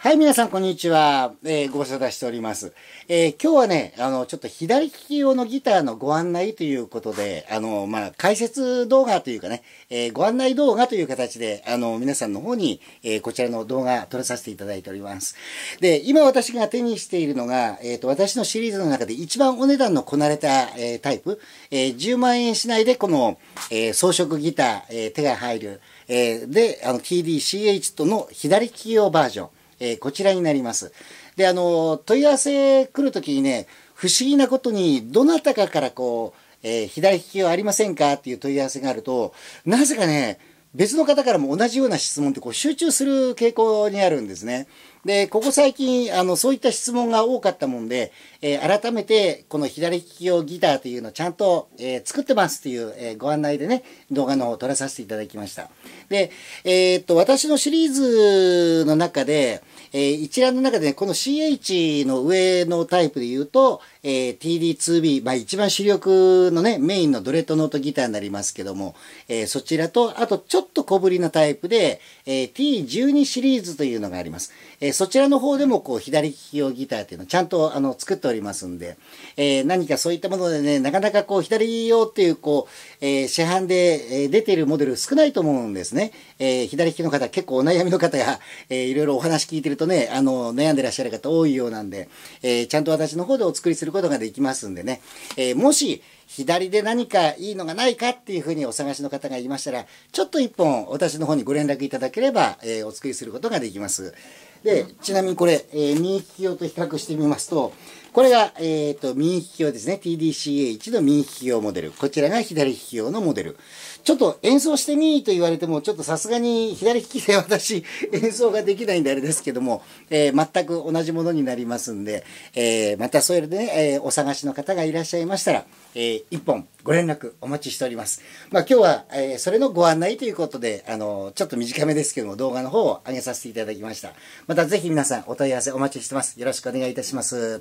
はい、皆さん、こんにちは。えー、ご無沙汰しております。えー、今日はね、あの、ちょっと左利き用のギターのご案内ということで、あの、まあ、解説動画というかね、えー、ご案内動画という形で、あの、皆さんの方に、えこちらの動画撮らさせていただいております。で、今私が手にしているのが、えっ、と、私のシリーズの中で一番お値段のこなれた、えタイプ、え10万円しないでこの、え装飾ギター、え手が入る、えで、あの、TDCH との左利き用バージョン。えー、こちらになります。で、あの、問い合わせ来るときにね、不思議なことに、どなたかからこう、えー、左利きはありませんかっていう問い合わせがあると、なぜかね、別の方からも同じような質問ってこう集中する傾向にあるんですね。で、ここ最近、あの、そういった質問が多かったもんで、えー、改めて、この左利き用ギターというのをちゃんと、えー、作ってますという、えー、ご案内でね、動画の方を撮らさせていただきました。で、えっと、私のシリーズの中で、え一覧の中で、ね、この CH の上のタイプで言うと、え TD2B、まあ一番主力のね、メインのドレッドノートギターになりますけども、えそちらと、あとちょっと小ぶりなタイプで、え T12 シリーズというのがあります。えそちらの方でもこう左利き用ギターっていうのをちゃんとあの作っておりますんで、えー、何かそういったものでね、なかなかこう左用っていうこう、えー、市販で、え出ているモデル少ないと思うんですね。えー、左利きの方、結構お悩みの方や、えー、いろいろお話聞いてるとね、あの、悩んでらっしゃる方多いようなんで、えちゃんと私の方でお作りすることができますんでね、えもし、左で何かいいのがないかっていうふうにお探しの方がいましたら、ちょっと一本私の方にご連絡いただければ、えお作りすることができます。で、ちなみにこれ、えー、右利き用と比較してみますと、これが、えっ、ー、と、右利き用ですね。TDCA1 の右利き用モデル。こちらが左利き用のモデル。ちょっと演奏してみーと言われても、ちょっとさすがに左利きで私、演奏ができないんであれですけども、えー、全く同じものになりますんで、えー、またそれでね、えー、お探しの方がいらっしゃいましたら、えー、本ご連絡お待ちしております。まあ今日は、えー、それのご案内ということで、あの、ちょっと短めですけども、動画の方を上げさせていただきました。またぜひ皆さんお問い合わせお待ちしてます。よろしくお願いいたします。